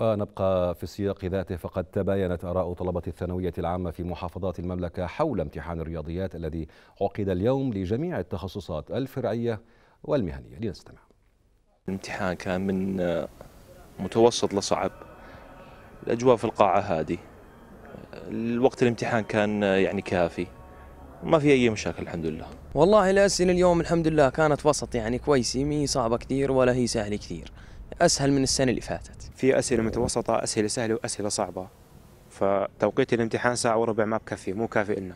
ونبقى في السياق ذاته فقد تباينت آراء طلبة الثانوية العامة في محافظات المملكة حول امتحان الرياضيات الذي عقد اليوم لجميع التخصصات الفرعية والمهنية لنستمع الامتحان كان من آه، متوسط لصعب الأجواء في القاعة هادي الوقت الامتحان كان آه، يعني كافي ما في اي مشاكل الحمد لله والله الاسئله اليوم الحمد لله كانت وسط يعني كويسه مي صعبه كثير ولا هي سهله كثير اسهل من السنه اللي فاتت في اسئله متوسطه اسئله سهله واسئله صعبه فتوقيت الامتحان ساعه وربع ما بكفي مو كافي لنا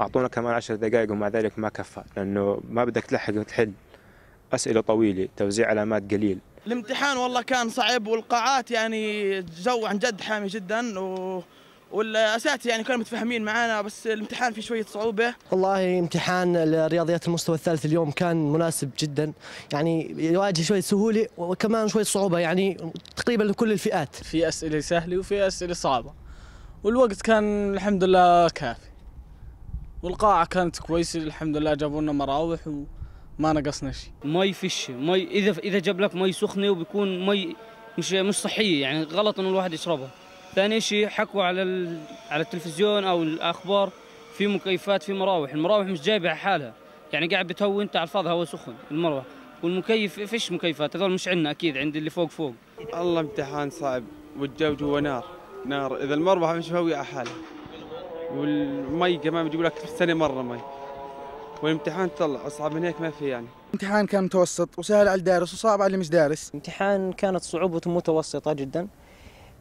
اعطونا كمان عشر دقائق ومع ذلك ما كفى لانه ما بدك تلحق تحل اسئله طويله توزيع علامات قليل الامتحان والله كان صعب والقاعات يعني جو عن جد حامي جدا و والاساتذه يعني كانوا متفاهمين معنا بس الامتحان فيه شويه صعوبه والله امتحان الرياضيات المستوى الثالث اليوم كان مناسب جدا يعني يواجه شويه سهوله وكمان شويه صعوبه يعني تقريبا لكل الفئات في اسئله سهله وفي اسئله صعبه والوقت كان الحمد لله كافي والقاعه كانت كويسه الحمد لله جابوا لنا مراوح وما نقصنا شيء مي فيش مي اذا اذا جاب لك مي سخنه وبيكون مي مش مش صحيه يعني غلط انه الواحد يشربها ثاني شيء حكوا على على التلفزيون او الاخبار في مكيفات في مراوح المراوح مش جايبه على حالها يعني قاعد بتهوي انت على الفاضي هواء سخن المروح والمكيف فيش مكيفات هذول مش عندنا اكيد عند اللي فوق فوق الله امتحان صعب والجو جوا نار نار اذا المروحه مش مهويه على حالها والمي كمان بيجيبوا لك في السنه مره مي والامتحان طلع اصعب من هيك ما في يعني الامتحان كان متوسط وسهل على الدارس وصعب على اللي مش دارس الامتحان كانت صعوبته متوسطه جدا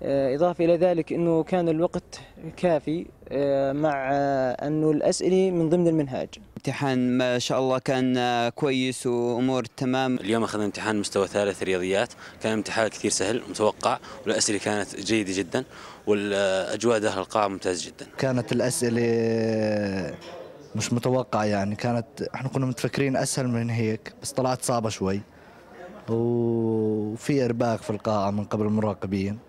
آه، إضافة إلى ذلك أنه كان الوقت كافي آه، مع آه، أنه الأسئلة من ضمن المنهاج امتحان ما شاء الله كان كويس وأمور تمام اليوم أخذنا امتحان مستوى ثالث رياضيات كان امتحان كثير سهل ومتوقع والأسئلة كانت جيدة جدا والأجواء داخل القاعة ممتاز جدا كانت الأسئلة مش متوقعة يعني كانت احنا كنا متفكرين أسهل من هيك بس طلعت صعبة شوي وفي إرباك في القاعة من قبل المراقبين